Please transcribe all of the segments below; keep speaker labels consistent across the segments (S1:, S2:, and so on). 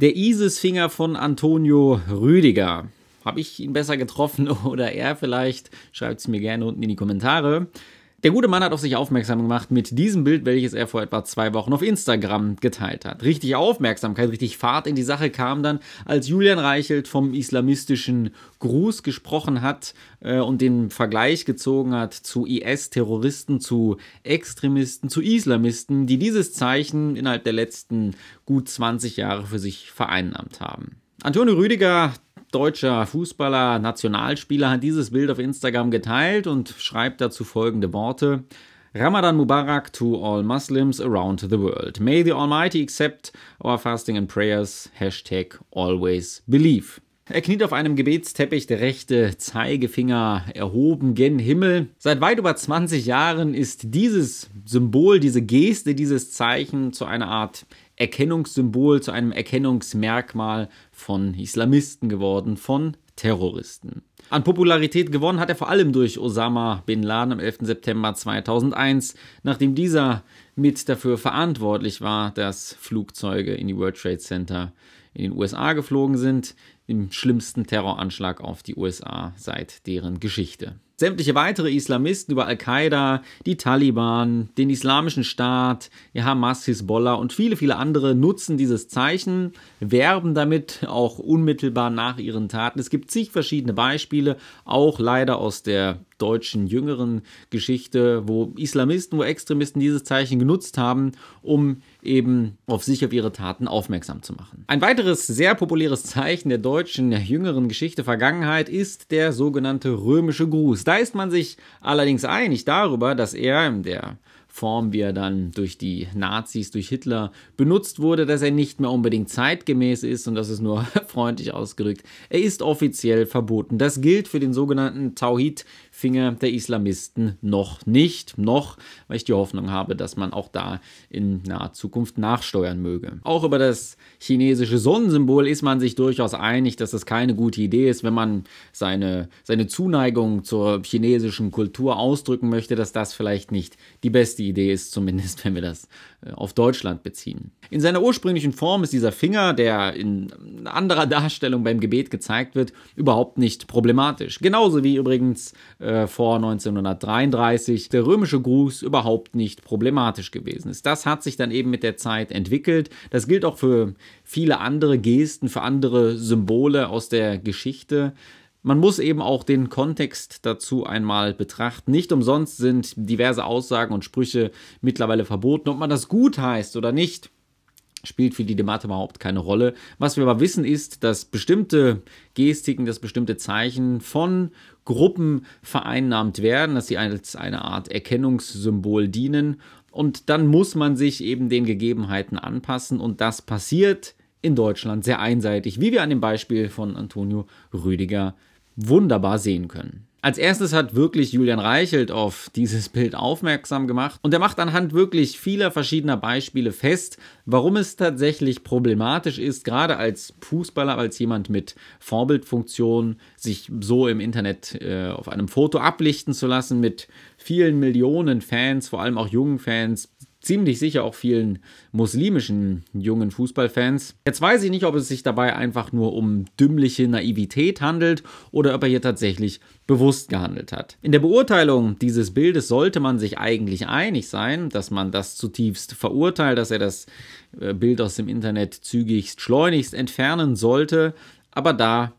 S1: Der Isisfinger von Antonio Rüdiger. Habe ich ihn besser getroffen oder er vielleicht? Schreibt es mir gerne unten in die Kommentare. Der gute Mann hat auf sich aufmerksam gemacht mit diesem Bild, welches er vor etwa zwei Wochen auf Instagram geteilt hat. Richtig Aufmerksamkeit, richtig Fahrt in die Sache kam dann, als Julian Reichelt vom islamistischen Gruß gesprochen hat äh, und den Vergleich gezogen hat zu IS-Terroristen, zu Extremisten, zu Islamisten, die dieses Zeichen innerhalb der letzten gut 20 Jahre für sich vereinnahmt haben. Antonio Rüdiger, deutscher Fußballer, Nationalspieler, hat dieses Bild auf Instagram geteilt und schreibt dazu folgende Worte. Ramadan Mubarak to all Muslims around the world. May the Almighty accept our fasting and prayers. Hashtag always believe. Er kniet auf einem Gebetsteppich, der rechte Zeigefinger erhoben gen Himmel. Seit weit über 20 Jahren ist dieses Symbol, diese Geste, dieses Zeichen zu einer Art Erkennungssymbol, zu einem Erkennungsmerkmal von Islamisten geworden, von Terroristen. An Popularität gewonnen hat er vor allem durch Osama bin Laden am 11. September 2001, nachdem dieser mit dafür verantwortlich war, dass Flugzeuge in die World Trade Center in den USA geflogen sind, im schlimmsten Terroranschlag auf die USA seit deren Geschichte sämtliche weitere Islamisten über Al-Qaida, die Taliban, den Islamischen Staat, Hamas, Hisbollah und viele, viele andere nutzen dieses Zeichen, werben damit auch unmittelbar nach ihren Taten. Es gibt zig verschiedene Beispiele, auch leider aus der deutschen jüngeren Geschichte, wo Islamisten, wo Extremisten dieses Zeichen genutzt haben, um eben auf sich auf ihre Taten aufmerksam zu machen. Ein weiteres sehr populäres Zeichen der deutschen der jüngeren Geschichte Vergangenheit ist der sogenannte römische Gruß. Da ist man sich allerdings einig darüber, dass er in der Form, wie er dann durch die Nazis, durch Hitler benutzt wurde, dass er nicht mehr unbedingt zeitgemäß ist und das ist nur freundlich ausgedrückt. Er ist offiziell verboten. Das gilt für den sogenannten Tauhid-Finger der Islamisten noch nicht, noch, weil ich die Hoffnung habe, dass man auch da in naher Zukunft nachsteuern möge. Auch über das chinesische Sonnensymbol ist man sich durchaus einig, dass das keine gute Idee ist, wenn man seine, seine Zuneigung zur chinesischen Kultur ausdrücken möchte, dass das vielleicht nicht die beste Idee ist, zumindest wenn wir das äh, auf Deutschland beziehen. In seiner ursprünglichen Form ist dieser Finger, der in anderer Darstellung beim Gebet gezeigt wird, überhaupt nicht problematisch. Genauso wie übrigens äh, vor 1933 der römische Gruß überhaupt nicht problematisch gewesen ist. Das hat sich dann eben mit der Zeit entwickelt. Das gilt auch für viele andere Gesten, für andere Symbole aus der Geschichte. Man muss eben auch den Kontext dazu einmal betrachten. Nicht umsonst sind diverse Aussagen und Sprüche mittlerweile verboten. Ob man das gut heißt oder nicht, spielt für die Debatte überhaupt keine Rolle. Was wir aber wissen ist, dass bestimmte Gestiken, dass bestimmte Zeichen von Gruppen vereinnahmt werden, dass sie als eine Art Erkennungssymbol dienen. Und dann muss man sich eben den Gegebenheiten anpassen. Und das passiert in Deutschland sehr einseitig, wie wir an dem Beispiel von Antonio Rüdiger wunderbar sehen können. Als erstes hat wirklich Julian Reichelt auf dieses Bild aufmerksam gemacht und er macht anhand wirklich vieler verschiedener Beispiele fest, warum es tatsächlich problematisch ist, gerade als Fußballer, als jemand mit Vorbildfunktion, sich so im Internet äh, auf einem Foto ablichten zu lassen mit vielen Millionen Fans, vor allem auch jungen Fans, ziemlich sicher auch vielen muslimischen jungen Fußballfans. Jetzt weiß ich nicht, ob es sich dabei einfach nur um dümmliche Naivität handelt oder ob er hier tatsächlich bewusst gehandelt hat. In der Beurteilung dieses Bildes sollte man sich eigentlich einig sein, dass man das zutiefst verurteilt, dass er das äh, Bild aus dem Internet zügigst, schleunigst entfernen sollte, aber da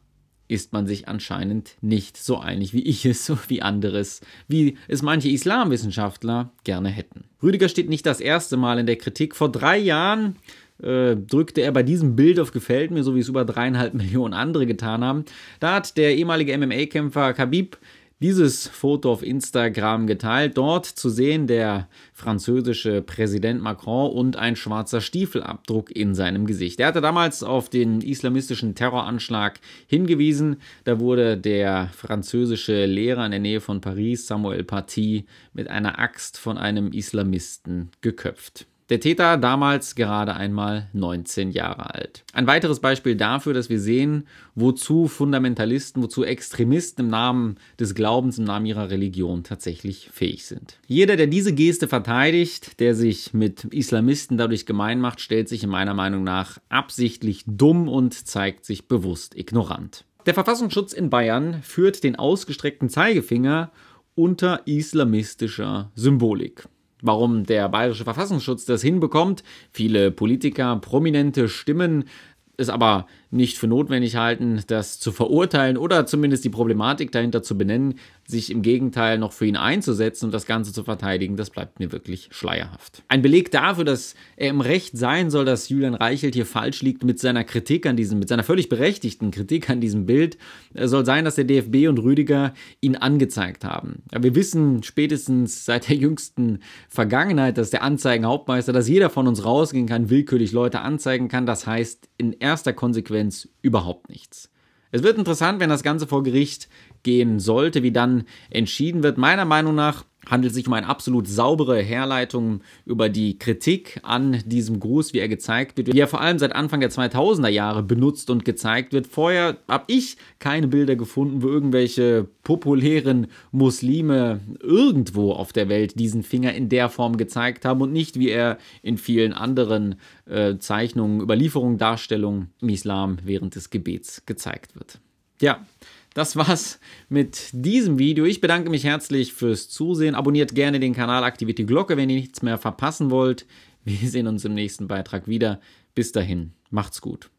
S1: ist man sich anscheinend nicht so einig, wie ich es, wie anderes, wie es manche Islamwissenschaftler gerne hätten. Rüdiger steht nicht das erste Mal in der Kritik. Vor drei Jahren äh, drückte er bei diesem Bild auf Gefällt mir, so wie es über dreieinhalb Millionen andere getan haben. Da hat der ehemalige MMA-Kämpfer Khabib dieses Foto auf Instagram geteilt. Dort zu sehen der französische Präsident Macron und ein schwarzer Stiefelabdruck in seinem Gesicht. Er hatte damals auf den islamistischen Terroranschlag hingewiesen. Da wurde der französische Lehrer in der Nähe von Paris, Samuel Paty, mit einer Axt von einem Islamisten geköpft. Der Täter damals gerade einmal 19 Jahre alt. Ein weiteres Beispiel dafür, dass wir sehen, wozu Fundamentalisten, wozu Extremisten im Namen des Glaubens, im Namen ihrer Religion tatsächlich fähig sind. Jeder, der diese Geste verteidigt, der sich mit Islamisten dadurch gemein macht, stellt sich in meiner Meinung nach absichtlich dumm und zeigt sich bewusst ignorant. Der Verfassungsschutz in Bayern führt den ausgestreckten Zeigefinger unter islamistischer Symbolik. Warum der bayerische Verfassungsschutz das hinbekommt, viele Politiker, prominente Stimmen es aber nicht für notwendig halten, das zu verurteilen oder zumindest die Problematik dahinter zu benennen, sich im Gegenteil noch für ihn einzusetzen und das Ganze zu verteidigen, das bleibt mir wirklich schleierhaft. Ein Beleg dafür, dass er im Recht sein soll, dass Julian Reichelt hier falsch liegt mit seiner Kritik an diesem, mit seiner völlig berechtigten Kritik an diesem Bild, äh, soll sein, dass der DFB und Rüdiger ihn angezeigt haben. Ja, wir wissen spätestens seit der jüngsten Vergangenheit, dass der Anzeigenhauptmeister, dass jeder von uns rausgehen kann, willkürlich Leute anzeigen kann. Das heißt, in erster Konsequenz überhaupt nichts. Es wird interessant, wenn das Ganze vor Gericht gehen sollte, wie dann entschieden wird. Meiner Meinung nach handelt sich um eine absolut saubere Herleitung über die Kritik an diesem Gruß, wie er gezeigt wird, wie er vor allem seit Anfang der 2000er Jahre benutzt und gezeigt wird. Vorher habe ich keine Bilder gefunden, wo irgendwelche populären Muslime irgendwo auf der Welt diesen Finger in der Form gezeigt haben und nicht, wie er in vielen anderen äh, Zeichnungen, Überlieferungen, Darstellungen im Islam während des Gebets gezeigt wird ja, das war's mit diesem Video. Ich bedanke mich herzlich fürs Zusehen. Abonniert gerne den Kanal, aktiviert die Glocke, wenn ihr nichts mehr verpassen wollt. Wir sehen uns im nächsten Beitrag wieder. Bis dahin, macht's gut.